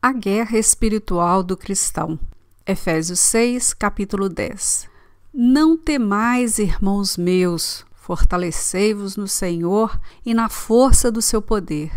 A guerra espiritual do cristão. Efésios 6, capítulo 10. Não temais, irmãos meus, fortalecei-vos no Senhor e na força do seu poder.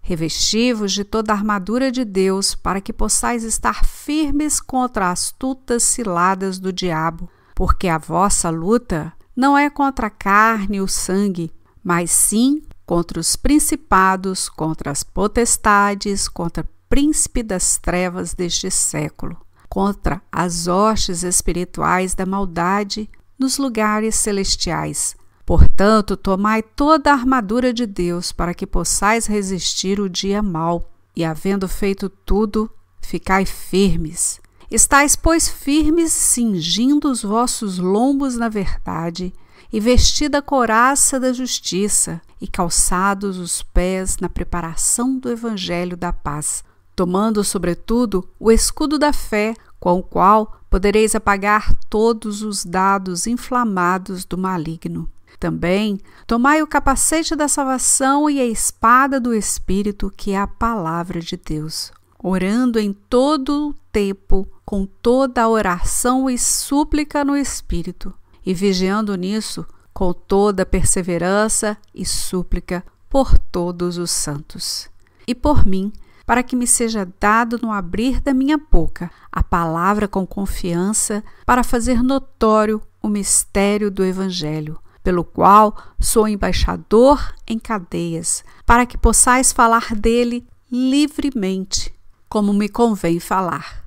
Revesti-vos de toda a armadura de Deus, para que possais estar firmes contra as astutas ciladas do diabo, porque a vossa luta não é contra a carne e o sangue, mas sim contra os principados, contra as potestades, contra príncipe das trevas deste século, contra as hostes espirituais da maldade nos lugares celestiais. Portanto, tomai toda a armadura de Deus para que possais resistir o dia mau, e havendo feito tudo, ficai firmes. Estais, pois, firmes, cingindo os vossos lombos na verdade, e vestida a coraça da justiça, e calçados os pés na preparação do evangelho da paz tomando, sobretudo, o escudo da fé, com o qual podereis apagar todos os dados inflamados do maligno. Também tomai o capacete da salvação e a espada do Espírito, que é a palavra de Deus, orando em todo o tempo, com toda a oração e súplica no Espírito, e vigiando nisso com toda perseverança e súplica por todos os santos. E por mim, para que me seja dado no abrir da minha boca a palavra com confiança para fazer notório o mistério do Evangelho, pelo qual sou embaixador em cadeias, para que possais falar dele livremente, como me convém falar.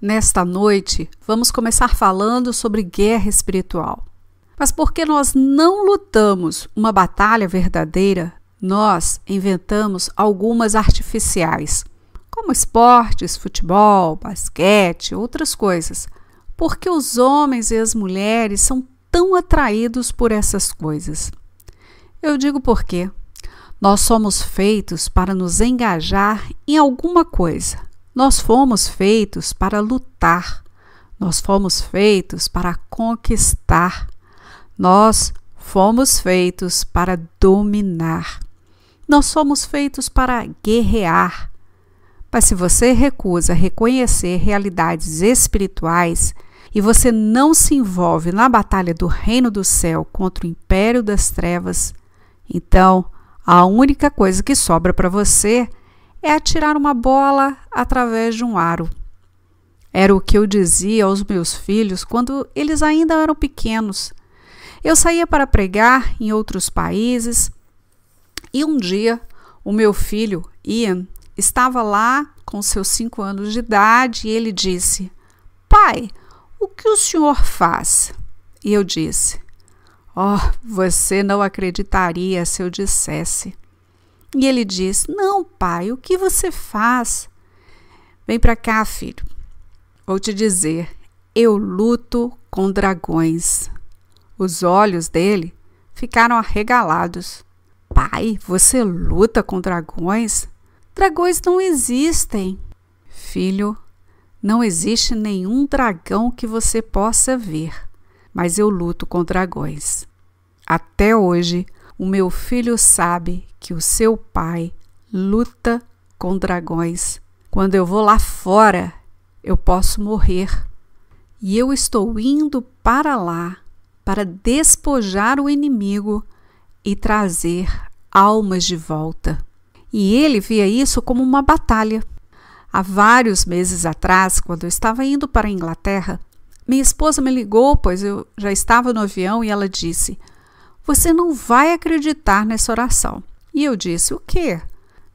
Nesta noite, vamos começar falando sobre guerra espiritual. Mas porque nós não lutamos uma batalha verdadeira, nós inventamos algumas artificiais, como esportes, futebol, basquete, outras coisas. Porque os homens e as mulheres são tão atraídos por essas coisas? Eu digo por quê. Nós somos feitos para nos engajar em alguma coisa. Nós fomos feitos para lutar. Nós fomos feitos para conquistar. Nós fomos feitos para dominar. Nós somos feitos para guerrear. Mas se você recusa reconhecer realidades espirituais e você não se envolve na batalha do reino do céu contra o império das trevas, então a única coisa que sobra para você é atirar uma bola através de um aro. Era o que eu dizia aos meus filhos quando eles ainda eram pequenos. Eu saía para pregar em outros países e um dia, o meu filho, Ian, estava lá com seus cinco anos de idade e ele disse: Pai, o que o senhor faz? E eu disse: Oh, você não acreditaria se eu dissesse. E ele disse: Não, pai, o que você faz? Vem para cá, filho. Vou te dizer: eu luto com dragões. Os olhos dele ficaram arregalados pai, você luta com dragões? Dragões não existem. Filho, não existe nenhum dragão que você possa ver, mas eu luto com dragões. Até hoje, o meu filho sabe que o seu pai luta com dragões. Quando eu vou lá fora, eu posso morrer. E eu estou indo para lá para despojar o inimigo e trazer almas de volta. E ele via isso como uma batalha. Há vários meses atrás, quando eu estava indo para a Inglaterra, minha esposa me ligou, pois eu já estava no avião, e ela disse: Você não vai acreditar nessa oração. E eu disse: O quê?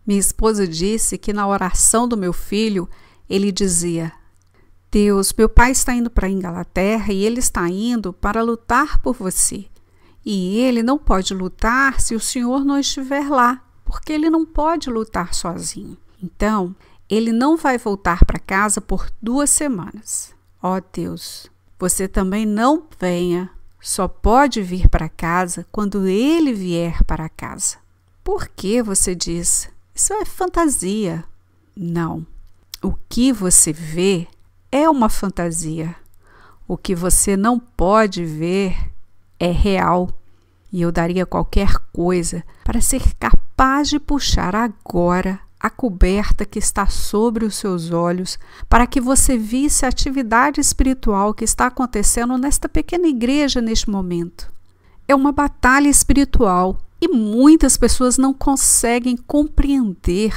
Minha esposa disse que na oração do meu filho ele dizia: Deus, meu pai está indo para a Inglaterra e ele está indo para lutar por você. E ele não pode lutar se o Senhor não estiver lá, porque ele não pode lutar sozinho. Então, ele não vai voltar para casa por duas semanas. Ó oh, Deus, você também não venha, só pode vir para casa quando ele vier para casa. Por que você diz? Isso é fantasia. Não. O que você vê é uma fantasia. O que você não pode ver é real e eu daria qualquer coisa para ser capaz de puxar agora a coberta que está sobre os seus olhos, para que você visse a atividade espiritual que está acontecendo nesta pequena igreja neste momento. É uma batalha espiritual e muitas pessoas não conseguem compreender.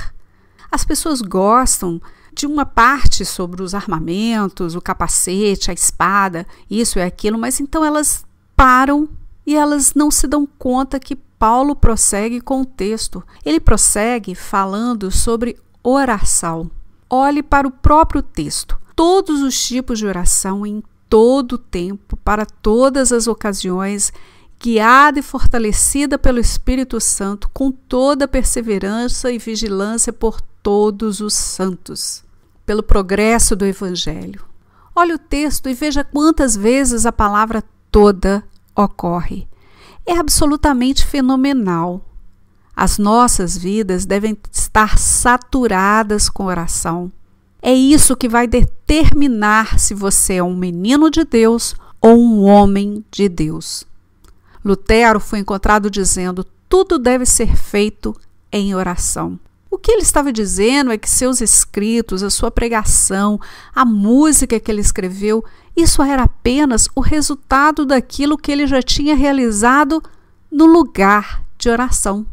As pessoas gostam de uma parte sobre os armamentos, o capacete, a espada, isso e aquilo, mas então elas param e elas não se dão conta que Paulo prossegue com o texto. Ele prossegue falando sobre oração. Olhe para o próprio texto. Todos os tipos de oração em todo o tempo, para todas as ocasiões, guiada e fortalecida pelo Espírito Santo, com toda perseverança e vigilância por todos os santos, pelo progresso do Evangelho. Olhe o texto e veja quantas vezes a palavra toda ocorre é absolutamente fenomenal. As nossas vidas devem estar saturadas com oração. É isso que vai determinar se você é um menino de Deus ou um homem de Deus. Lutero foi encontrado dizendo: tudo deve ser feito em oração. O que ele estava dizendo é que seus escritos, a sua pregação, a música que ele escreveu, isso era apenas o resultado daquilo que ele já tinha realizado no lugar de oração.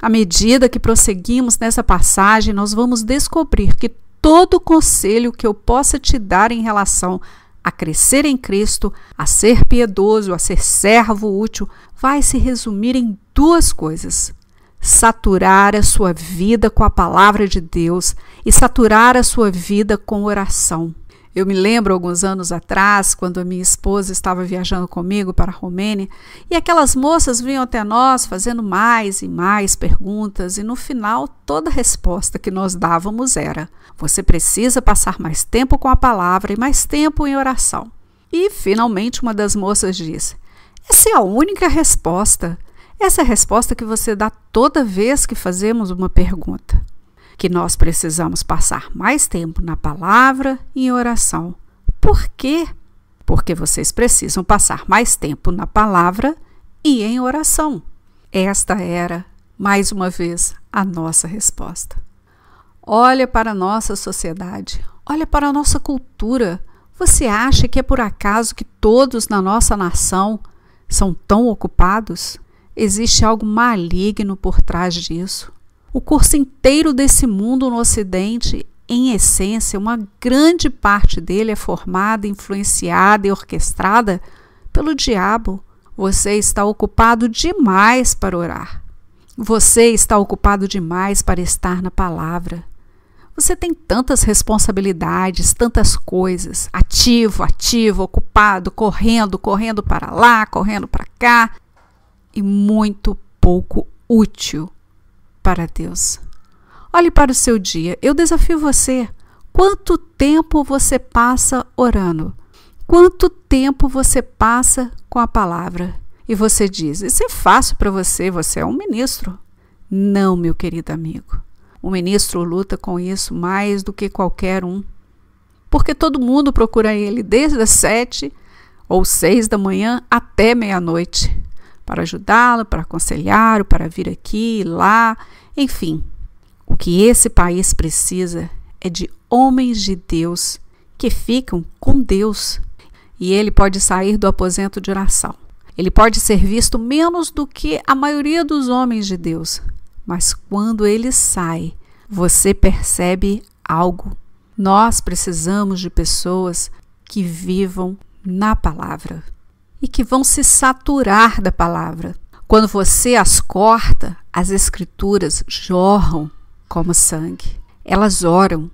À medida que prosseguimos nessa passagem, nós vamos descobrir que todo conselho que eu possa te dar em relação a crescer em Cristo, a ser piedoso, a ser servo útil, vai se resumir em duas coisas saturar a sua vida com a palavra de Deus e saturar a sua vida com oração. Eu me lembro alguns anos atrás, quando a minha esposa estava viajando comigo para a Romênia, e aquelas moças vinham até nós fazendo mais e mais perguntas, e no final toda resposta que nós dávamos era: você precisa passar mais tempo com a palavra e mais tempo em oração. E finalmente uma das moças disse: essa é a única resposta. Essa é a resposta que você dá toda vez que fazemos uma pergunta. Que nós precisamos passar mais tempo na palavra e em oração. Por quê? Porque vocês precisam passar mais tempo na palavra e em oração. Esta era, mais uma vez, a nossa resposta. Olha para a nossa sociedade, olha para a nossa cultura. Você acha que é por acaso que todos na nossa nação são tão ocupados? Existe algo maligno por trás disso. O curso inteiro desse mundo no Ocidente, em essência, uma grande parte dele é formada, influenciada e orquestrada pelo diabo. Você está ocupado demais para orar. Você está ocupado demais para estar na palavra. Você tem tantas responsabilidades, tantas coisas, ativo, ativo, ocupado, correndo, correndo para lá, correndo para cá e muito pouco útil para Deus. Olhe para o seu dia. Eu desafio você. Quanto tempo você passa orando? Quanto tempo você passa com a palavra? E você diz: Isso é fácil para você, você é um ministro. Não, meu querido amigo. O ministro luta com isso mais do que qualquer um. Porque todo mundo procura ele desde as sete ou seis da manhã até meia-noite para ajudá-lo, para aconselhá-lo, para vir aqui, lá, enfim. O que esse país precisa é de homens de Deus que ficam com Deus. E ele pode sair do aposento de oração. Ele pode ser visto menos do que a maioria dos homens de Deus, mas quando ele sai, você percebe algo. Nós precisamos de pessoas que vivam na palavra e que vão se saturar da palavra. Quando você as corta, as escrituras jorram como sangue. Elas oram.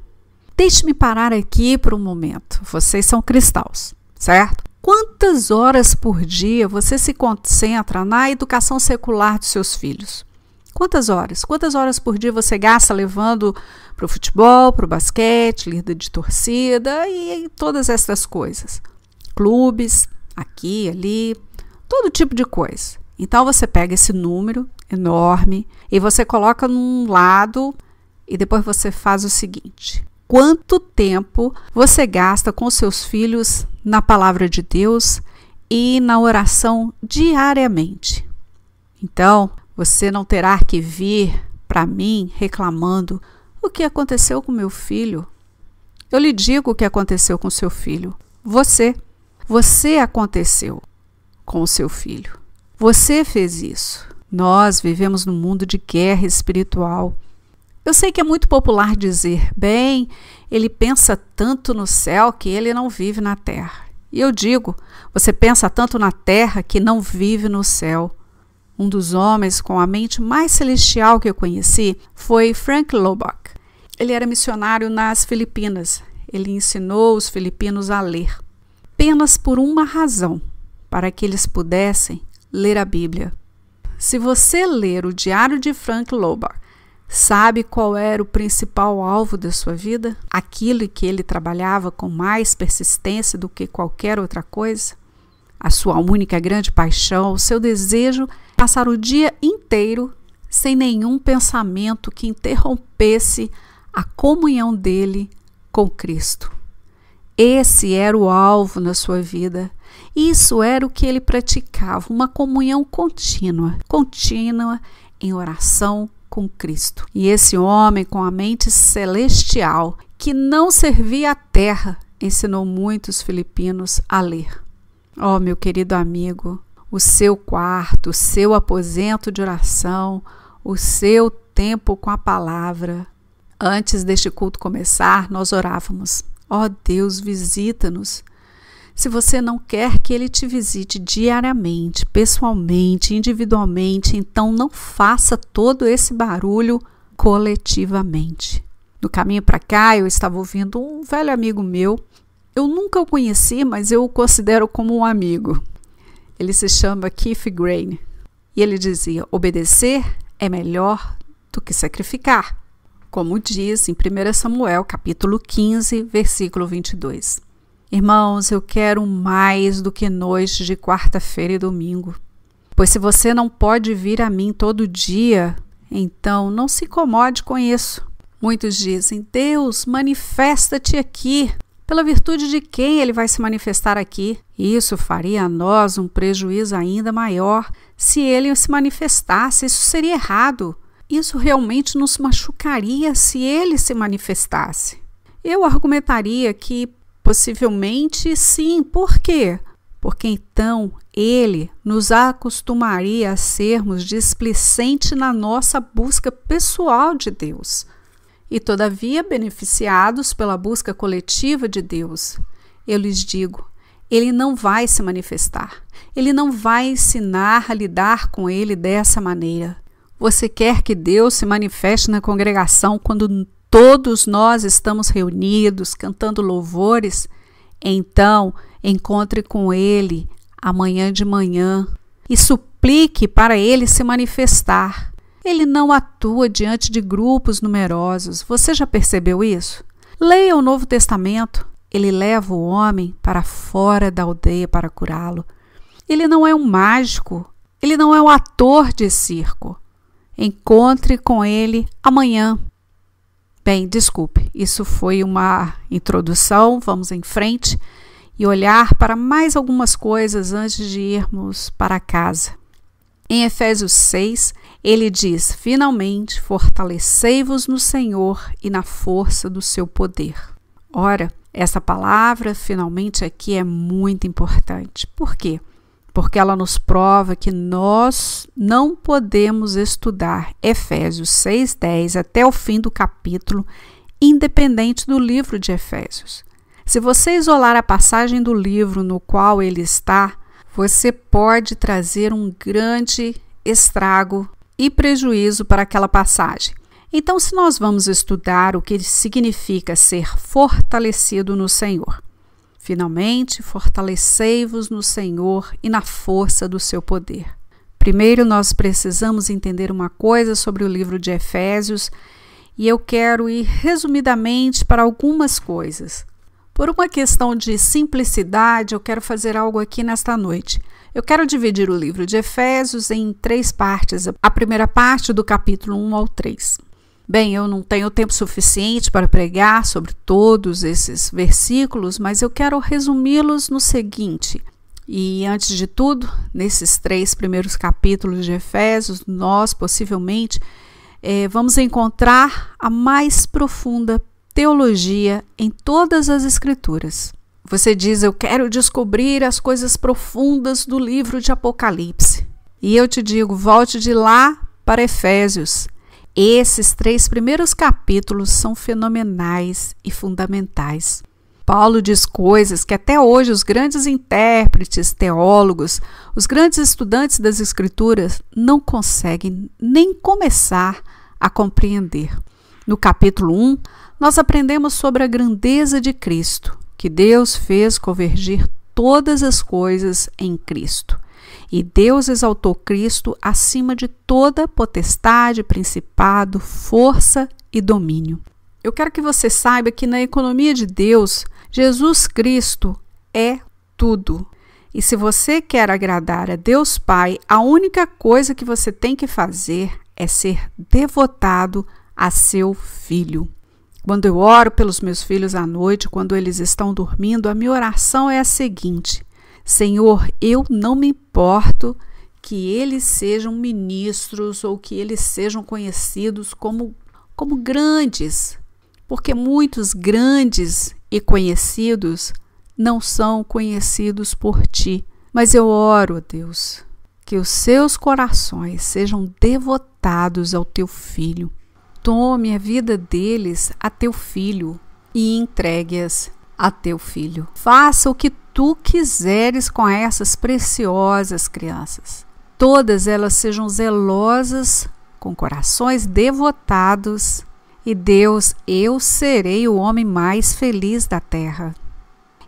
Deixe-me parar aqui por um momento. Vocês são cristãos, certo? Quantas horas por dia você se concentra na educação secular dos seus filhos? Quantas horas? Quantas horas por dia você gasta levando para o futebol, para o basquete, lida de torcida e todas essas coisas? Clubes aqui, ali, todo tipo de coisa. Então você pega esse número enorme e você coloca num lado e depois você faz o seguinte: quanto tempo você gasta com seus filhos na palavra de Deus e na oração diariamente? Então, você não terá que vir para mim reclamando o que aconteceu com meu filho. Eu lhe digo o que aconteceu com seu filho. Você você aconteceu com o seu filho. Você fez isso. Nós vivemos num mundo de guerra espiritual. Eu sei que é muito popular dizer, bem, ele pensa tanto no céu que ele não vive na terra. E eu digo, você pensa tanto na terra que não vive no céu. Um dos homens com a mente mais celestial que eu conheci foi Frank Lobach. Ele era missionário nas Filipinas. Ele ensinou os filipinos a ler apenas por uma razão, para que eles pudessem ler a Bíblia. Se você ler o Diário de Frank Lobar, sabe qual era o principal alvo da sua vida? Aquilo que ele trabalhava com mais persistência do que qualquer outra coisa? A sua única grande paixão, o seu desejo passar o dia inteiro sem nenhum pensamento que interrompesse a comunhão dele com Cristo. Esse era o alvo na sua vida. Isso era o que ele praticava, uma comunhão contínua, contínua em oração com Cristo. E esse homem com a mente celestial, que não servia à terra, ensinou muitos filipinos a ler. Oh, meu querido amigo, o seu quarto, o seu aposento de oração, o seu tempo com a palavra. Antes deste culto começar, nós orávamos. Ó oh Deus, visita-nos. Se você não quer que ele te visite diariamente, pessoalmente, individualmente, então não faça todo esse barulho coletivamente. No caminho para cá, eu estava ouvindo um velho amigo meu. Eu nunca o conheci, mas eu o considero como um amigo. Ele se chama Keith Grain. E ele dizia: obedecer é melhor do que sacrificar como diz em 1 Samuel, capítulo 15, versículo 22. Irmãos, eu quero mais do que noite de quarta-feira e domingo. Pois se você não pode vir a mim todo dia, então não se incomode com isso. Muitos dizem: Deus, manifesta-te aqui. Pela virtude de quem ele vai se manifestar aqui? Isso faria a nós um prejuízo ainda maior se ele se manifestasse. Isso seria errado isso realmente nos machucaria se ele se manifestasse? Eu argumentaria que possivelmente sim. Por quê? Porque então ele nos acostumaria a sermos displicente na nossa busca pessoal de Deus e, todavia, beneficiados pela busca coletiva de Deus. Eu lhes digo: ele não vai se manifestar, ele não vai ensinar a lidar com ele dessa maneira. Você quer que Deus se manifeste na congregação quando todos nós estamos reunidos cantando louvores? Então, encontre com Ele amanhã de manhã e suplique para Ele se manifestar. Ele não atua diante de grupos numerosos. Você já percebeu isso? Leia o Novo Testamento. Ele leva o homem para fora da aldeia para curá-lo. Ele não é um mágico. Ele não é um ator de circo. Encontre com ele amanhã. Bem, desculpe, isso foi uma introdução. Vamos em frente e olhar para mais algumas coisas antes de irmos para casa. Em Efésios 6, ele diz: Finalmente, fortalecei-vos no Senhor e na força do seu poder. Ora, essa palavra finalmente aqui é muito importante. Por quê? porque ela nos prova que nós não podemos estudar Efésios 6:10 até o fim do capítulo, independente do livro de Efésios. Se você isolar a passagem do livro no qual ele está, você pode trazer um grande estrago e prejuízo para aquela passagem. Então, se nós vamos estudar o que significa ser fortalecido no Senhor, Finalmente, fortalecei-vos no Senhor e na força do seu poder. Primeiro, nós precisamos entender uma coisa sobre o livro de Efésios e eu quero ir resumidamente para algumas coisas. Por uma questão de simplicidade, eu quero fazer algo aqui nesta noite. Eu quero dividir o livro de Efésios em três partes, a primeira parte do capítulo 1 ao 3. Bem, eu não tenho tempo suficiente para pregar sobre todos esses versículos, mas eu quero resumi-los no seguinte. E antes de tudo, nesses três primeiros capítulos de Efésios, nós possivelmente é, vamos encontrar a mais profunda teologia em todas as Escrituras. Você diz: Eu quero descobrir as coisas profundas do livro de Apocalipse. E eu te digo: volte de lá para Efésios esses três primeiros capítulos são fenomenais e fundamentais. Paulo diz coisas que até hoje os grandes intérpretes, teólogos, os grandes estudantes das Escrituras não conseguem nem começar a compreender. No capítulo 1, nós aprendemos sobre a grandeza de Cristo, que Deus fez convergir todas as coisas em Cristo. E Deus exaltou Cristo acima de toda potestade, principado, força e domínio. Eu quero que você saiba que na economia de Deus, Jesus Cristo é tudo. E se você quer agradar a Deus Pai, a única coisa que você tem que fazer é ser devotado a seu filho. Quando eu oro pelos meus filhos à noite, quando eles estão dormindo, a minha oração é a seguinte: Senhor, eu não me importo que eles sejam ministros ou que eles sejam conhecidos como, como grandes, porque muitos grandes e conhecidos não são conhecidos por ti. Mas eu oro, a Deus, que os seus corações sejam devotados ao teu filho. Tome a vida deles a teu filho e entregue-as a teu filho. Faça o que tu quiseres com essas preciosas crianças. Todas elas sejam zelosas, com corações devotados, e Deus, eu serei o homem mais feliz da terra.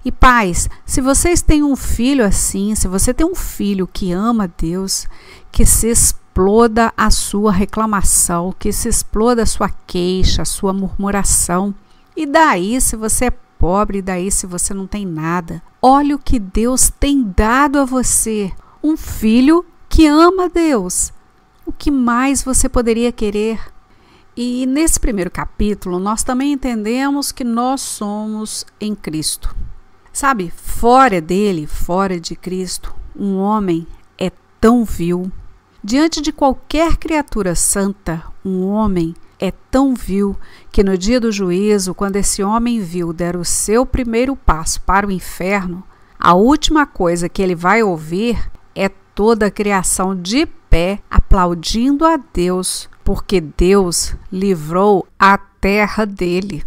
E pais, se vocês têm um filho assim, se você tem um filho que ama Deus, que se exploda a sua reclamação, que se exploda a sua queixa, a sua murmuração. E daí, se você é pobre, daí se você não tem nada. Olha o que Deus tem dado a você: um filho que ama Deus. O que mais você poderia querer? E nesse primeiro capítulo, nós também entendemos que nós somos em Cristo. Sabe, fora dele, fora de Cristo, um homem é tão vil. Diante de qualquer criatura santa, um homem é tão vil que no dia do juízo, quando esse homem vil der o seu primeiro passo para o inferno, a última coisa que ele vai ouvir é toda a criação de pé aplaudindo a Deus, porque Deus livrou a terra dele.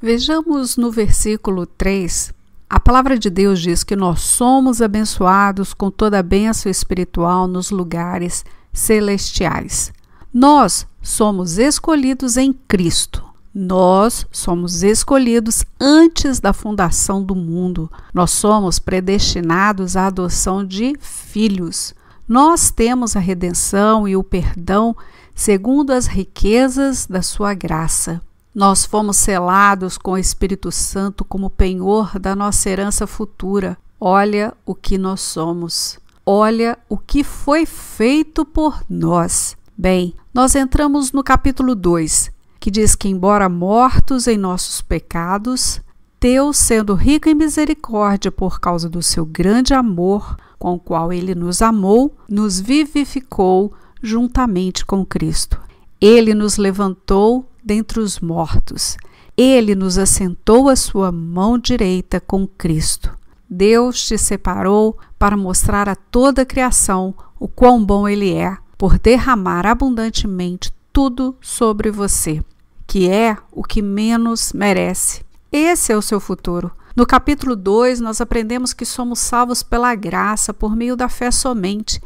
Vejamos no versículo 3. A palavra de Deus diz que nós somos abençoados com toda a bênção espiritual nos lugares celestiais. Nós somos escolhidos em Cristo. Nós somos escolhidos antes da fundação do mundo. Nós somos predestinados à adoção de filhos. Nós temos a redenção e o perdão segundo as riquezas da sua graça. Nós fomos selados com o Espírito Santo como penhor da nossa herança futura. Olha o que nós somos. Olha o que foi feito por nós. Bem, nós entramos no capítulo 2, que diz que, embora mortos em nossos pecados, Deus, sendo rico em misericórdia por causa do seu grande amor com o qual ele nos amou, nos vivificou juntamente com Cristo. Ele nos levantou dentre os mortos. Ele nos assentou à sua mão direita com Cristo. Deus te separou para mostrar a toda a criação o quão bom ele é por derramar abundantemente tudo sobre você, que é o que menos merece. Esse é o seu futuro. No capítulo 2, nós aprendemos que somos salvos pela graça, por meio da fé somente,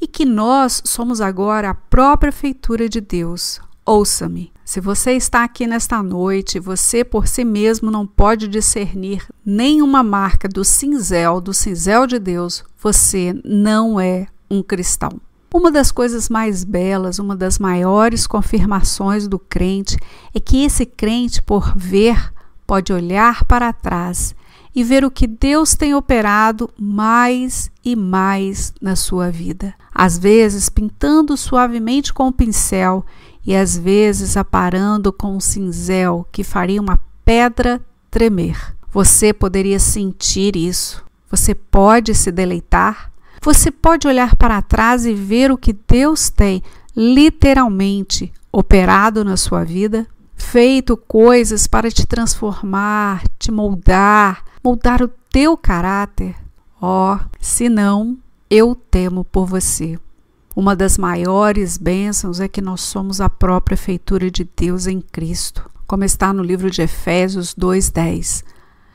e que nós somos agora a própria feitura de Deus. Ouça-me. Se você está aqui nesta noite, você por si mesmo não pode discernir nenhuma marca do cinzel, do cinzel de Deus, você não é um cristão. Uma das coisas mais belas, uma das maiores confirmações do crente é que esse crente, por ver, pode olhar para trás e ver o que Deus tem operado mais e mais na sua vida. Às vezes pintando suavemente com o pincel e às vezes aparando com um cinzel que faria uma pedra tremer. Você poderia sentir isso. Você pode se deleitar você pode olhar para trás e ver o que Deus tem literalmente operado na sua vida, feito coisas para te transformar, te moldar, moldar o teu caráter. oh, se não, eu temo por você. Uma das maiores bênçãos é que nós somos a própria feitura de Deus em Cristo, como está no livro de Efésios 2,10.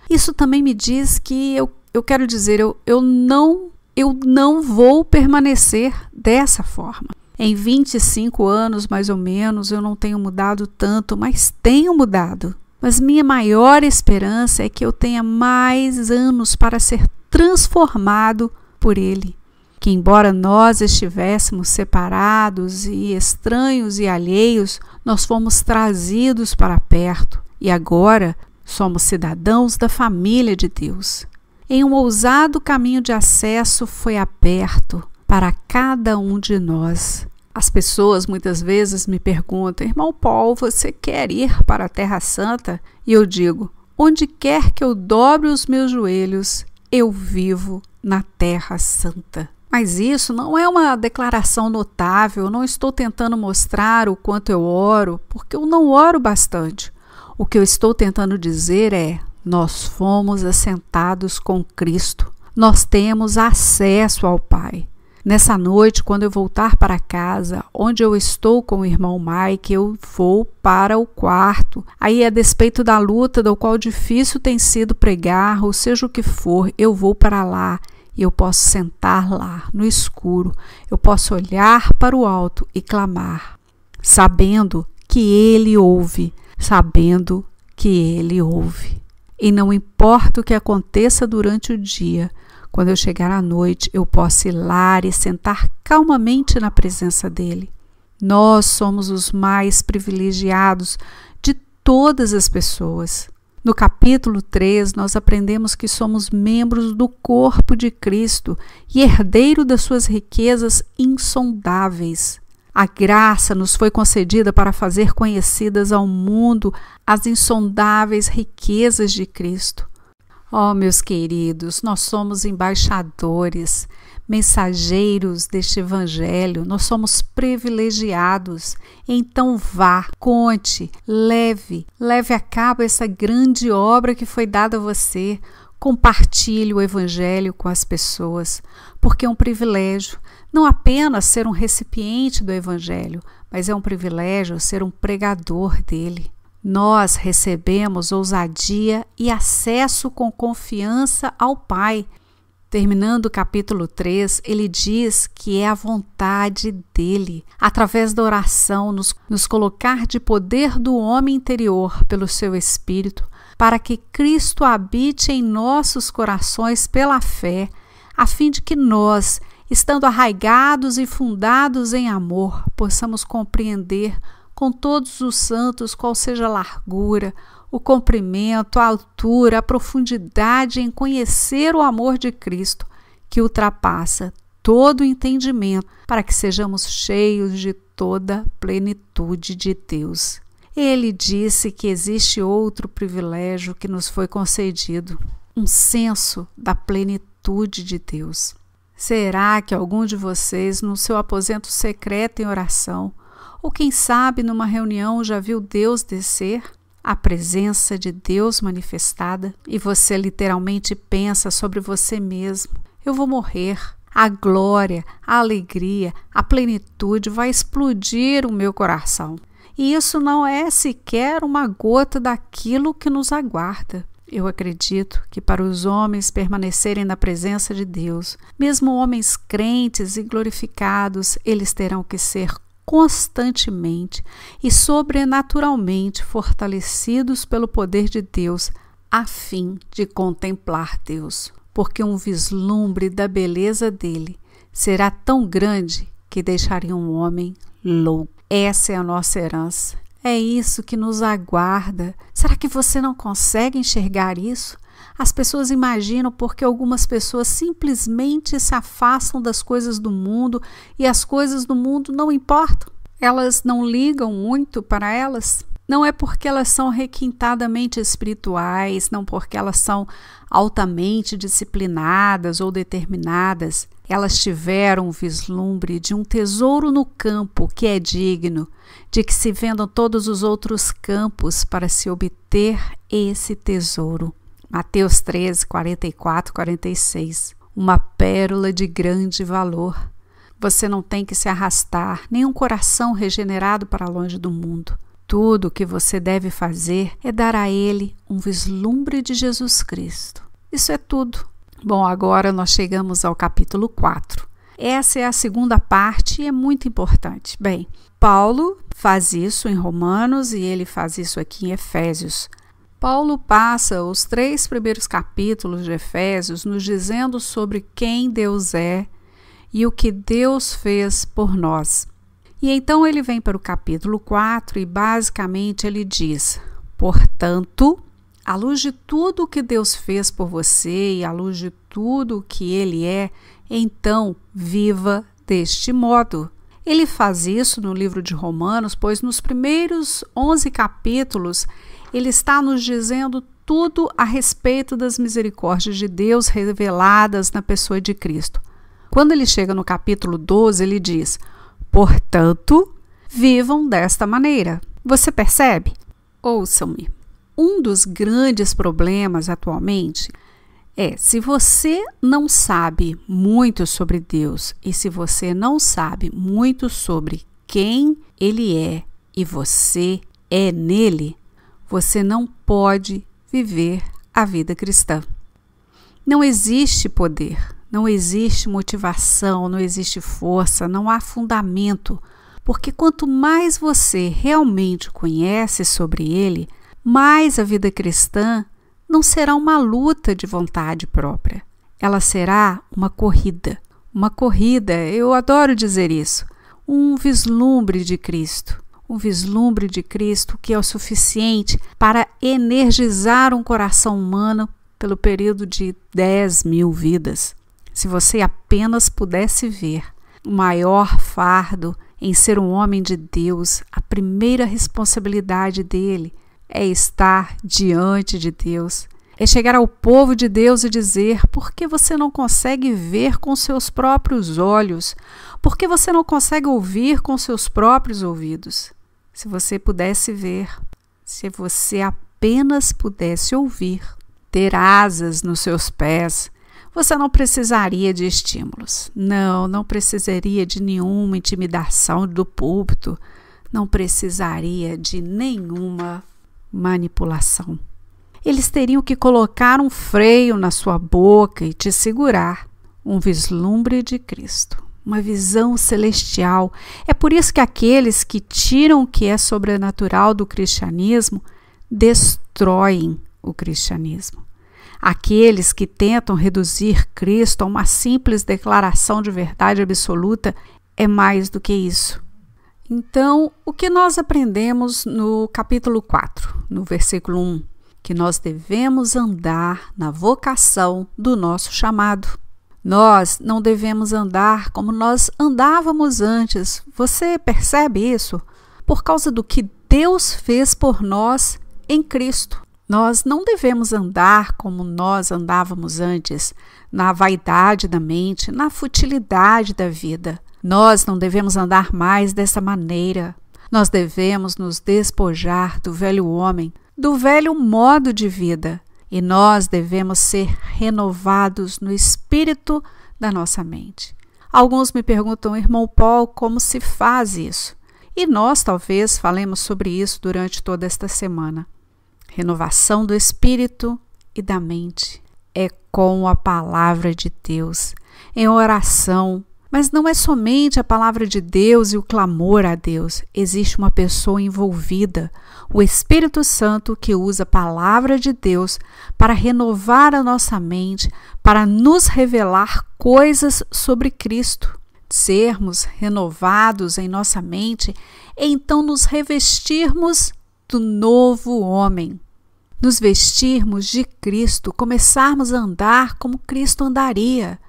Isso também me diz que eu, eu quero dizer, eu, eu não eu não vou permanecer dessa forma. Em 25 anos, mais ou menos, eu não tenho mudado tanto, mas tenho mudado. Mas minha maior esperança é que eu tenha mais anos para ser transformado por Ele. Que, embora nós estivéssemos separados e estranhos e alheios, nós fomos trazidos para perto e agora somos cidadãos da família de Deus em um ousado caminho de acesso foi aberto para cada um de nós. As pessoas muitas vezes me perguntam: Irmão Paul, você quer ir para a Terra Santa? E eu digo: Onde quer que eu dobre os meus joelhos, eu vivo na Terra Santa. Mas isso não é uma declaração notável, não estou tentando mostrar o quanto eu oro, porque eu não oro bastante. O que eu estou tentando dizer é: nós fomos assentados com Cristo. Nós temos acesso ao Pai. Nessa noite, quando eu voltar para casa, onde eu estou com o irmão Mike, eu vou para o quarto. Aí, a despeito da luta, do qual difícil tem sido pregar, ou seja o que for, eu vou para lá e eu posso sentar lá, no escuro. Eu posso olhar para o alto e clamar, sabendo que Ele ouve, sabendo que Ele ouve. E não importa o que aconteça durante o dia, quando eu chegar à noite, eu posso ir lá e sentar calmamente na presença dele. Nós somos os mais privilegiados de todas as pessoas. No capítulo 3, nós aprendemos que somos membros do corpo de Cristo e herdeiro das suas riquezas insondáveis. A graça nos foi concedida para fazer conhecidas ao mundo as insondáveis riquezas de Cristo. Oh, meus queridos, nós somos embaixadores, mensageiros deste Evangelho, nós somos privilegiados. Então vá, conte, leve, leve a cabo essa grande obra que foi dada a você. Compartilhe o Evangelho com as pessoas, porque é um privilégio não apenas ser um recipiente do Evangelho, mas é um privilégio ser um pregador dele. Nós recebemos ousadia e acesso com confiança ao Pai. Terminando o capítulo 3, ele diz que é a vontade dele, através da oração, nos, nos colocar de poder do homem interior pelo seu espírito, para que Cristo habite em nossos corações pela fé, a fim de que nós, estando arraigados e fundados em amor, possamos compreender com todos os santos qual seja a largura, o comprimento, a altura, a profundidade em conhecer o amor de Cristo, que ultrapassa todo o entendimento, para que sejamos cheios de toda plenitude de Deus. Ele disse que existe outro privilégio que nos foi concedido, um senso da plenitude de Deus. Será que algum de vocês, no seu aposento secreto em oração, ou quem sabe numa reunião, já viu Deus descer? A presença de Deus manifestada? E você literalmente pensa sobre você mesmo: eu vou morrer. A glória, a alegria, a plenitude vai explodir o meu coração. E isso não é sequer uma gota daquilo que nos aguarda. Eu acredito que para os homens permanecerem na presença de Deus, mesmo homens crentes e glorificados, eles terão que ser constantemente e sobrenaturalmente fortalecidos pelo poder de Deus a fim de contemplar Deus, porque um vislumbre da beleza dele será tão grande que deixaria um homem louco. Essa é a nossa herança. É isso que nos aguarda. Será que você não consegue enxergar isso? As pessoas imaginam porque algumas pessoas simplesmente se afastam das coisas do mundo e as coisas do mundo não importam. Elas não ligam muito para elas. Não é porque elas são requintadamente espirituais, não porque elas são altamente disciplinadas ou determinadas. Elas tiveram um vislumbre de um tesouro no campo que é digno de que se vendam todos os outros campos para se obter esse tesouro. Mateus 13, 44, 46. Uma pérola de grande valor. Você não tem que se arrastar, nem um coração regenerado para longe do mundo. Tudo o que você deve fazer é dar a ele um vislumbre de Jesus Cristo. Isso é tudo. Bom, agora nós chegamos ao capítulo 4. Essa é a segunda parte e é muito importante. Bem, Paulo faz isso em Romanos e ele faz isso aqui em Efésios. Paulo passa os três primeiros capítulos de Efésios nos dizendo sobre quem Deus é e o que Deus fez por nós. E então ele vem para o capítulo 4 e basicamente ele diz: Portanto, à luz de tudo o que Deus fez por você e à luz de tudo o que Ele é, então viva deste modo. Ele faz isso no livro de Romanos, pois nos primeiros 11 capítulos ele está nos dizendo tudo a respeito das misericórdias de Deus reveladas na pessoa de Cristo. Quando ele chega no capítulo 12, ele diz: Portanto, vivam desta maneira. Você percebe? Ouçam-me. Um dos grandes problemas atualmente é, se você não sabe muito sobre Deus e se você não sabe muito sobre quem Ele é e você é nele, você não pode viver a vida cristã. Não existe poder, não existe motivação, não existe força, não há fundamento, porque quanto mais você realmente conhece sobre ele, mais a vida cristã não será uma luta de vontade própria. Ela será uma corrida. Uma corrida, eu adoro dizer isso, um vislumbre de Cristo. Um vislumbre de Cristo que é o suficiente para energizar um coração humano pelo período de 10 mil vidas. Se você apenas pudesse ver o maior fardo em ser um homem de Deus, a primeira responsabilidade dele é estar diante de Deus, é chegar ao povo de Deus e dizer: por que você não consegue ver com seus próprios olhos? Por que você não consegue ouvir com seus próprios ouvidos? Se você pudesse ver, se você apenas pudesse ouvir, ter asas nos seus pés, você não precisaria de estímulos. Não, não precisaria de nenhuma intimidação do púlpito, não precisaria de nenhuma manipulação. Eles teriam que colocar um freio na sua boca e te segurar. Um vislumbre de Cristo, uma visão celestial. É por isso que aqueles que tiram o que é sobrenatural do cristianismo destroem o cristianismo. Aqueles que tentam reduzir Cristo a uma simples declaração de verdade absoluta é mais do que isso. Então, o que nós aprendemos no capítulo 4, no versículo 1? Que nós devemos andar na vocação do nosso chamado. Nós não devemos andar como nós andávamos antes. Você percebe isso? Por causa do que Deus fez por nós em Cristo. Nós não devemos andar como nós andávamos antes, na vaidade da mente, na futilidade da vida. Nós não devemos andar mais dessa maneira. Nós devemos nos despojar do velho homem, do velho modo de vida, e nós devemos ser renovados no espírito da nossa mente. Alguns me perguntam, irmão Paul, como se faz isso? E nós talvez falemos sobre isso durante toda esta semana. Renovação do espírito e da mente é com a palavra de Deus, em oração, mas não é somente a palavra de Deus e o clamor a Deus. Existe uma pessoa envolvida, o Espírito Santo, que usa a palavra de Deus para renovar a nossa mente, para nos revelar coisas sobre Cristo. Sermos renovados em nossa mente é então nos revestirmos do novo homem nos vestirmos de Cristo, começarmos a andar como Cristo andaria.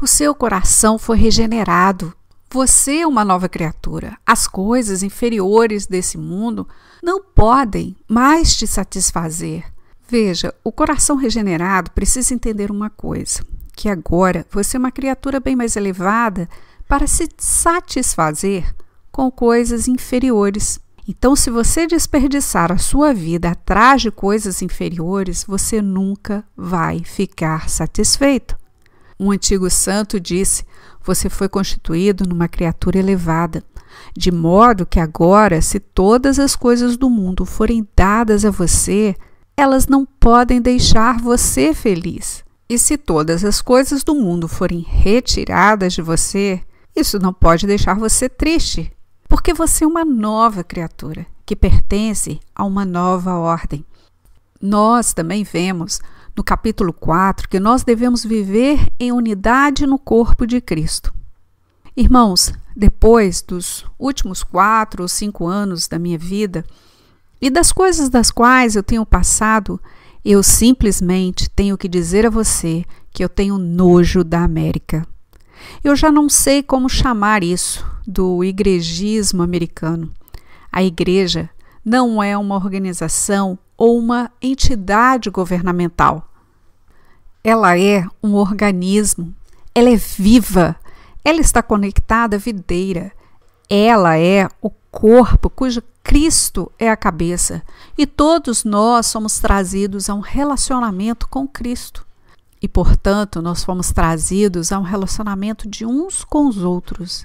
O seu coração foi regenerado. Você é uma nova criatura. As coisas inferiores desse mundo não podem mais te satisfazer. Veja, o coração regenerado precisa entender uma coisa: que agora você é uma criatura bem mais elevada para se satisfazer com coisas inferiores. Então, se você desperdiçar a sua vida atrás de coisas inferiores, você nunca vai ficar satisfeito. Um antigo santo disse: Você foi constituído numa criatura elevada, de modo que agora, se todas as coisas do mundo forem dadas a você, elas não podem deixar você feliz. E se todas as coisas do mundo forem retiradas de você, isso não pode deixar você triste, porque você é uma nova criatura que pertence a uma nova ordem. Nós também vemos no capítulo 4, que nós devemos viver em unidade no corpo de Cristo. Irmãos, depois dos últimos quatro ou cinco anos da minha vida e das coisas das quais eu tenho passado, eu simplesmente tenho que dizer a você que eu tenho nojo da América. Eu já não sei como chamar isso do igrejismo americano. A igreja não é uma organização ou uma entidade governamental. Ela é um organismo, ela é viva, ela está conectada à videira, ela é o corpo cujo Cristo é a cabeça e todos nós somos trazidos a um relacionamento com Cristo. E, portanto, nós fomos trazidos a um relacionamento de uns com os outros.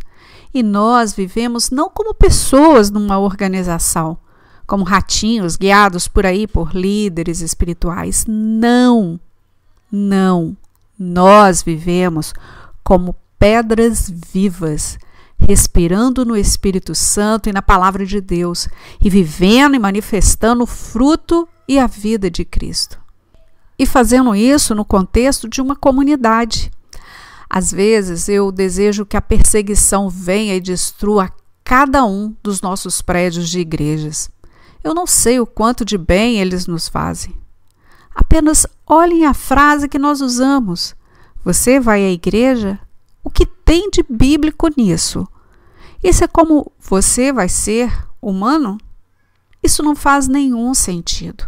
E nós vivemos não como pessoas numa organização, como ratinhos guiados por aí por líderes espirituais. Não, não. Nós vivemos como pedras vivas, respirando no Espírito Santo e na palavra de Deus, e vivendo e manifestando o fruto e a vida de Cristo. E fazendo isso no contexto de uma comunidade. Às vezes eu desejo que a perseguição venha e destrua cada um dos nossos prédios de igrejas. Eu não sei o quanto de bem eles nos fazem. Apenas olhem a frase que nós usamos. Você vai à igreja? O que tem de bíblico nisso? Isso é como você vai ser humano? Isso não faz nenhum sentido.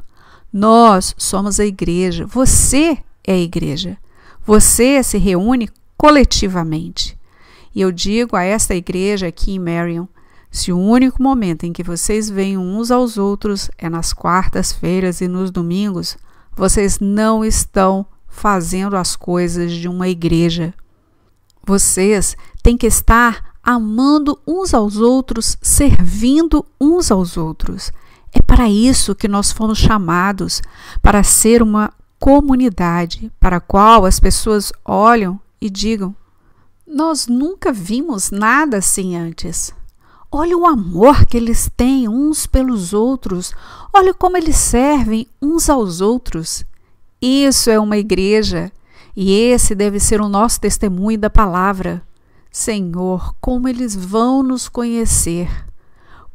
Nós somos a igreja, você é a igreja. Você se reúne coletivamente. E eu digo a esta igreja aqui em Marion: se o único momento em que vocês veem uns aos outros é nas quartas-feiras e nos domingos, vocês não estão fazendo as coisas de uma igreja. Vocês têm que estar amando uns aos outros, servindo uns aos outros. É para isso que nós fomos chamados para ser uma comunidade para a qual as pessoas olham e digam: Nós nunca vimos nada assim antes. Olha o amor que eles têm uns pelos outros. Olha como eles servem uns aos outros. Isso é uma igreja. E esse deve ser o nosso testemunho da palavra. Senhor, como eles vão nos conhecer.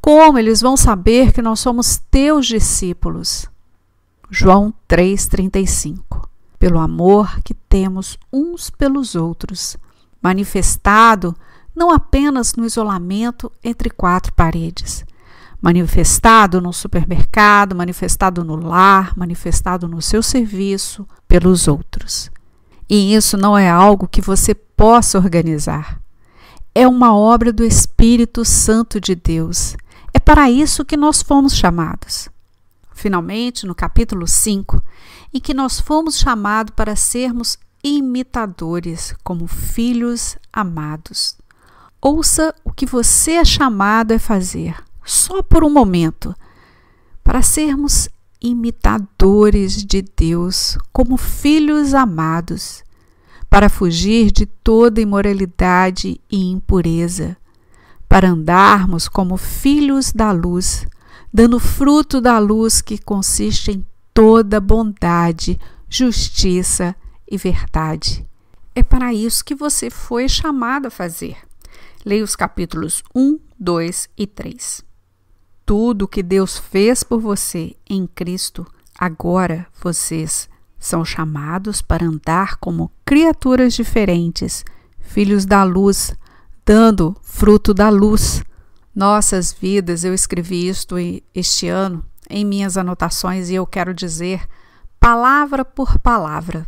Como eles vão saber que nós somos teus discípulos. João 3,35 Pelo amor que temos uns pelos outros, manifestado não apenas no isolamento entre quatro paredes. Manifestado no supermercado, manifestado no lar, manifestado no seu serviço, pelos outros. E isso não é algo que você possa organizar. É uma obra do Espírito Santo de Deus. É para isso que nós fomos chamados. Finalmente, no capítulo 5, em que nós fomos chamados para sermos imitadores como filhos amados. Ouça o que você é chamado a fazer, só por um momento, para sermos imitadores de Deus como filhos amados, para fugir de toda imoralidade e impureza, para andarmos como filhos da luz, dando fruto da luz que consiste em toda bondade, justiça e verdade. É para isso que você foi chamado a fazer. Leia os capítulos 1, 2 e 3. Tudo o que Deus fez por você em Cristo, agora vocês são chamados para andar como criaturas diferentes, filhos da luz, dando fruto da luz. Nossas vidas, eu escrevi isto este ano em minhas anotações e eu quero dizer, palavra por palavra,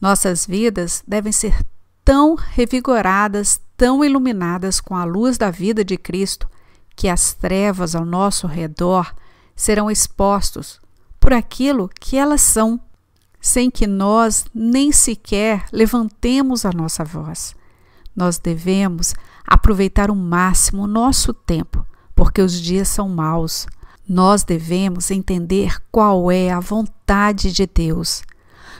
nossas vidas devem ser tão revigoradas, tão iluminadas com a luz da vida de Cristo, que as trevas ao nosso redor serão expostos por aquilo que elas são, sem que nós nem sequer levantemos a nossa voz. Nós devemos aproveitar o máximo o nosso tempo, porque os dias são maus. Nós devemos entender qual é a vontade de Deus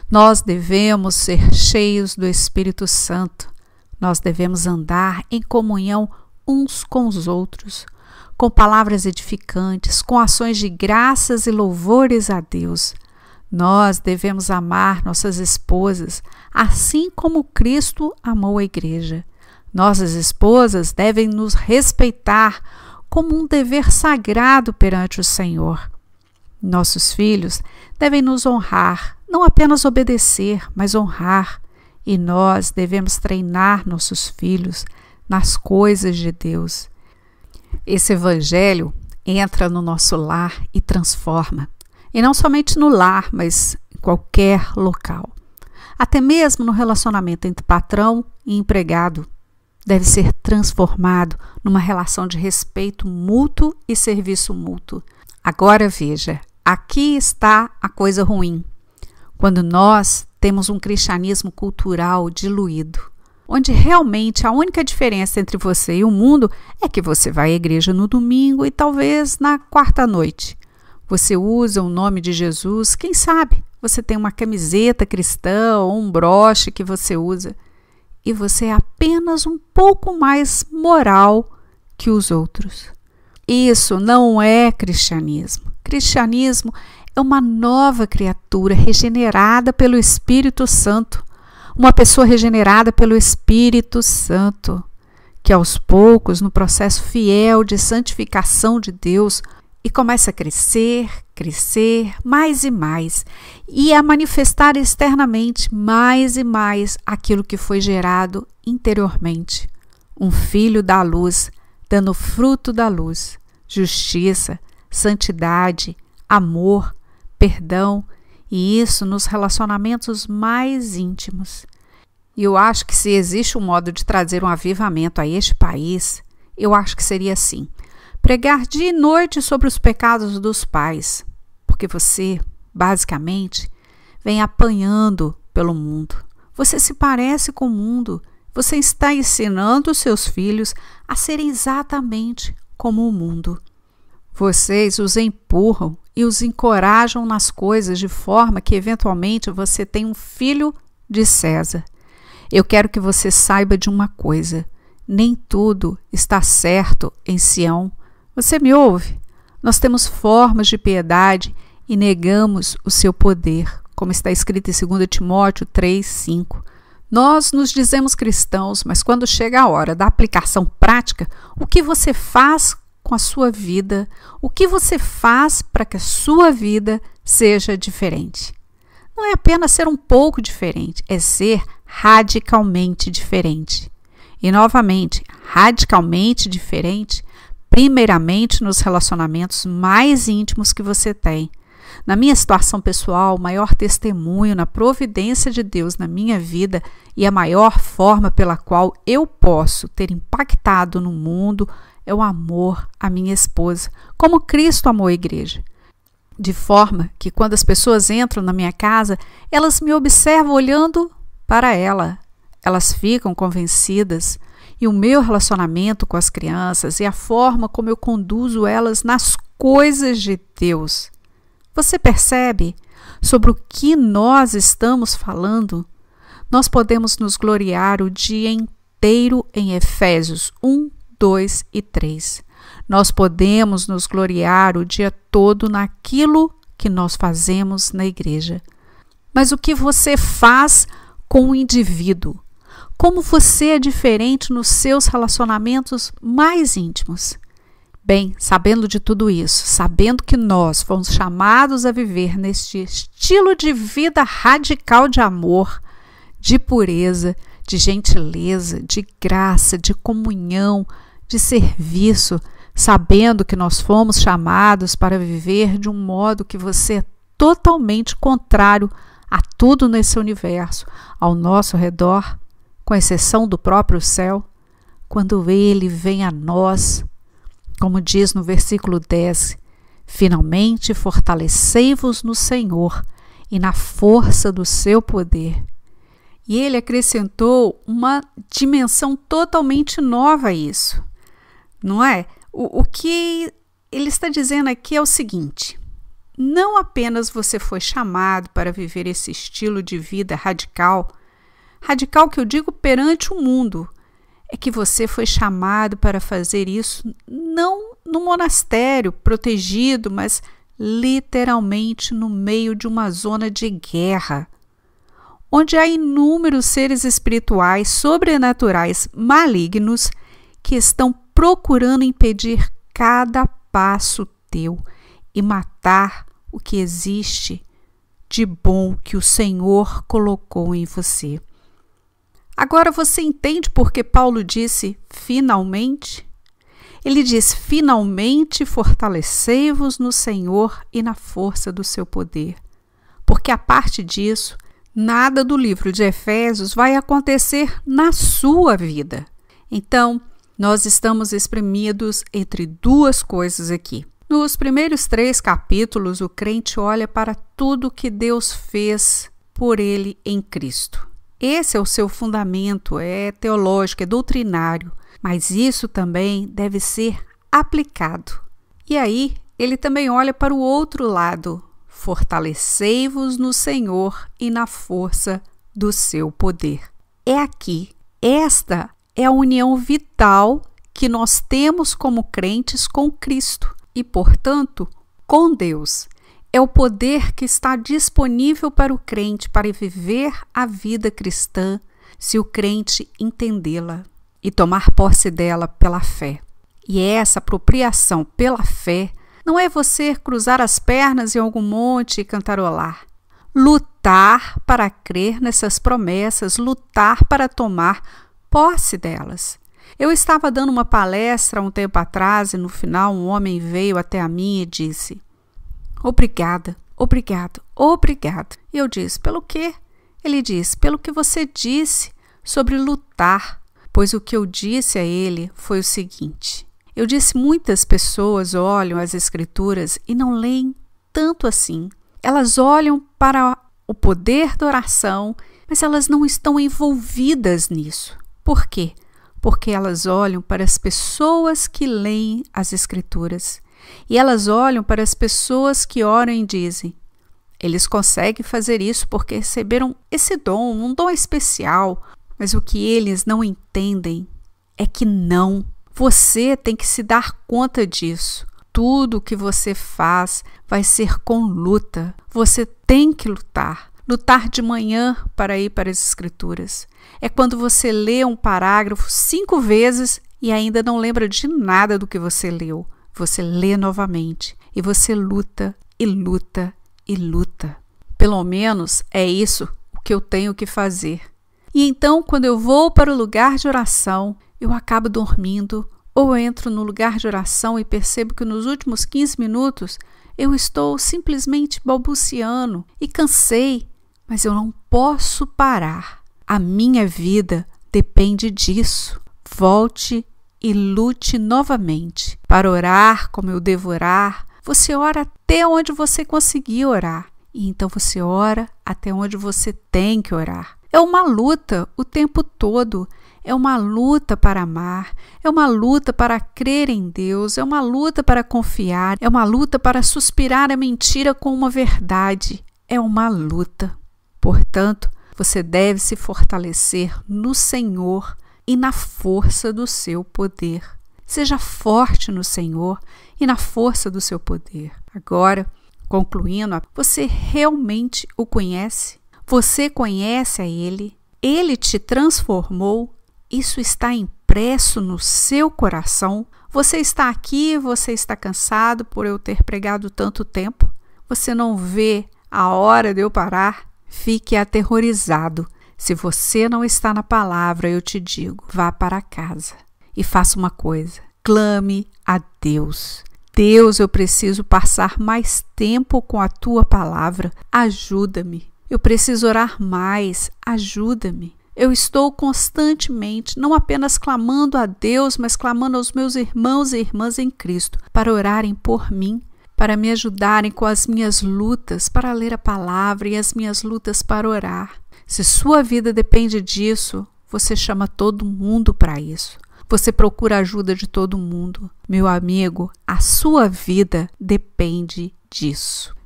nós devemos ser cheios do Espírito Santo. Nós devemos andar em comunhão uns com os outros, com palavras edificantes, com ações de graças e louvores a Deus. Nós devemos amar nossas esposas, assim como Cristo amou a igreja. Nossas esposas devem nos respeitar como um dever sagrado perante o Senhor. Nossos filhos devem nos honrar, não apenas obedecer, mas honrar. E nós devemos treinar nossos filhos nas coisas de Deus. Esse Evangelho entra no nosso lar e transforma. E não somente no lar, mas em qualquer local. Até mesmo no relacionamento entre patrão e empregado. Deve ser transformado numa relação de respeito mútuo e serviço mútuo. Agora veja: Aqui está a coisa ruim. Quando nós temos um cristianismo cultural diluído, onde realmente a única diferença entre você e o mundo é que você vai à igreja no domingo e talvez na quarta noite. Você usa o nome de Jesus, quem sabe você tem uma camiseta cristã ou um broche que você usa e você é apenas um pouco mais moral que os outros. Isso não é cristianismo. Cristianismo é uma nova criatura regenerada pelo Espírito Santo. Uma pessoa regenerada pelo Espírito Santo, que aos poucos, no processo fiel de santificação de Deus, e começa a crescer, crescer mais e mais, e a manifestar externamente mais e mais aquilo que foi gerado interiormente. Um filho da luz, dando fruto da luz, justiça, santidade, amor, perdão, e isso nos relacionamentos mais íntimos. E eu acho que se existe um modo de trazer um avivamento a este país, eu acho que seria assim: pregar dia e noite sobre os pecados dos pais, porque você, basicamente, vem apanhando pelo mundo. Você se parece com o mundo. Você está ensinando os seus filhos a serem exatamente como o mundo. Vocês os empurram e os encorajam nas coisas de forma que eventualmente você tem um filho de César. Eu quero que você saiba de uma coisa: nem tudo está certo em Sião. Você me ouve? Nós temos formas de piedade e negamos o seu poder, como está escrito em 2 Timóteo 3:5. Nós nos dizemos cristãos, mas quando chega a hora da aplicação prática, o que você faz com a sua vida? O que você faz para que a sua vida seja diferente? Não é apenas ser um pouco diferente, é ser radicalmente diferente. E novamente, radicalmente diferente, primeiramente nos relacionamentos mais íntimos que você tem. Na minha situação pessoal, o maior testemunho na providência de Deus na minha vida e a maior forma pela qual eu posso ter impactado no mundo é o amor a minha esposa, como Cristo amou a igreja. De forma que quando as pessoas entram na minha casa, elas me observam olhando para ela. Elas ficam convencidas. E o meu relacionamento com as crianças e a forma como eu conduzo elas nas coisas de Deus. Você percebe sobre o que nós estamos falando? Nós podemos nos gloriar o dia inteiro em Efésios 1, 2 e 3. Nós podemos nos gloriar o dia todo naquilo que nós fazemos na igreja. Mas o que você faz com o indivíduo? Como você é diferente nos seus relacionamentos mais íntimos? Bem, sabendo de tudo isso, sabendo que nós fomos chamados a viver neste estilo de vida radical de amor, de pureza, de gentileza, de graça, de comunhão, de serviço, sabendo que nós fomos chamados para viver de um modo que você é totalmente contrário a tudo nesse universo, ao nosso redor, com exceção do próprio céu, quando ele vem a nós, como diz no versículo 10, finalmente fortalecei-vos no Senhor e na força do seu poder. E ele acrescentou uma dimensão totalmente nova a isso não é? O, o que ele está dizendo aqui é o seguinte: não apenas você foi chamado para viver esse estilo de vida radical, radical que eu digo perante o mundo, é que você foi chamado para fazer isso não no monastério protegido, mas literalmente no meio de uma zona de guerra, onde há inúmeros seres espirituais sobrenaturais malignos que estão procurando impedir cada passo teu e matar o que existe de bom que o Senhor colocou em você. Agora você entende por que Paulo disse finalmente? Ele diz: finalmente fortalecei-vos no Senhor e na força do seu poder. Porque a parte disso, nada do livro de Efésios vai acontecer na sua vida. Então, nós estamos espremidos entre duas coisas aqui. Nos primeiros três capítulos, o crente olha para tudo que Deus fez por ele em Cristo. Esse é o seu fundamento, é teológico, é doutrinário, mas isso também deve ser aplicado. E aí, ele também olha para o outro lado: fortalecei-vos no Senhor e na força do seu poder. É aqui, esta é a união vital que nós temos como crentes com Cristo e, portanto, com Deus. É o poder que está disponível para o crente para viver a vida cristã, se o crente entendê-la e tomar posse dela pela fé. E é essa apropriação pela fé não é você cruzar as pernas em algum monte e cantarolar. Lutar para crer nessas promessas, lutar para tomar posse delas. Eu estava dando uma palestra um tempo atrás e no final um homem veio até a mim e disse: Obrigada, obrigado, obrigado. E eu disse: Pelo quê? Ele disse: Pelo que você disse sobre lutar. Pois o que eu disse a ele foi o seguinte: Eu disse muitas pessoas olham as escrituras e não leem tanto assim. Elas olham para o poder da oração, mas elas não estão envolvidas nisso. Por quê? Porque elas olham para as pessoas que leem as Escrituras e elas olham para as pessoas que oram e dizem. Eles conseguem fazer isso porque receberam esse dom, um dom especial, mas o que eles não entendem é que não. Você tem que se dar conta disso. Tudo o que você faz vai ser com luta. Você tem que lutar lutar de manhã para ir para as Escrituras. É quando você lê um parágrafo cinco vezes e ainda não lembra de nada do que você leu. Você lê novamente e você luta e luta e luta. Pelo menos é isso o que eu tenho que fazer. E então, quando eu vou para o lugar de oração, eu acabo dormindo ou entro no lugar de oração e percebo que nos últimos 15 minutos eu estou simplesmente balbuciando e cansei mas eu não posso parar. A minha vida depende disso. Volte e lute novamente. Para orar como eu devo orar, você ora até onde você conseguir orar. E então você ora até onde você tem que orar. É uma luta o tempo todo. É uma luta para amar, é uma luta para crer em Deus, é uma luta para confiar, é uma luta para suspirar a mentira com uma verdade. É uma luta. Portanto, você deve se fortalecer no Senhor e na força do seu poder. Seja forte no Senhor e na força do seu poder. Agora, concluindo, você realmente o conhece? Você conhece a Ele? Ele te transformou? Isso está impresso no seu coração? Você está aqui, você está cansado por eu ter pregado tanto tempo? Você não vê a hora de eu parar Fique aterrorizado. Se você não está na palavra, eu te digo: vá para casa e faça uma coisa: clame a Deus. Deus, eu preciso passar mais tempo com a tua palavra. Ajuda-me. Eu preciso orar mais. Ajuda-me. Eu estou constantemente, não apenas clamando a Deus, mas clamando aos meus irmãos e irmãs em Cristo para orarem por mim para me ajudarem com as minhas lutas para ler a palavra e as minhas lutas para orar. Se sua vida depende disso, você chama todo mundo para isso. Você procura a ajuda de todo mundo. Meu amigo, a sua vida depende disso.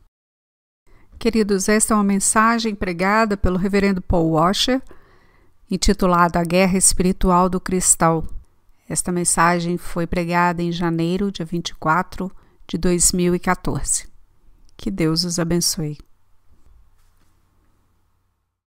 Queridos, esta é uma mensagem pregada pelo reverendo Paul Washer, intitulada A Guerra Espiritual do Cristal. Esta mensagem foi pregada em janeiro, dia 24 de 2014. Que Deus os abençoe.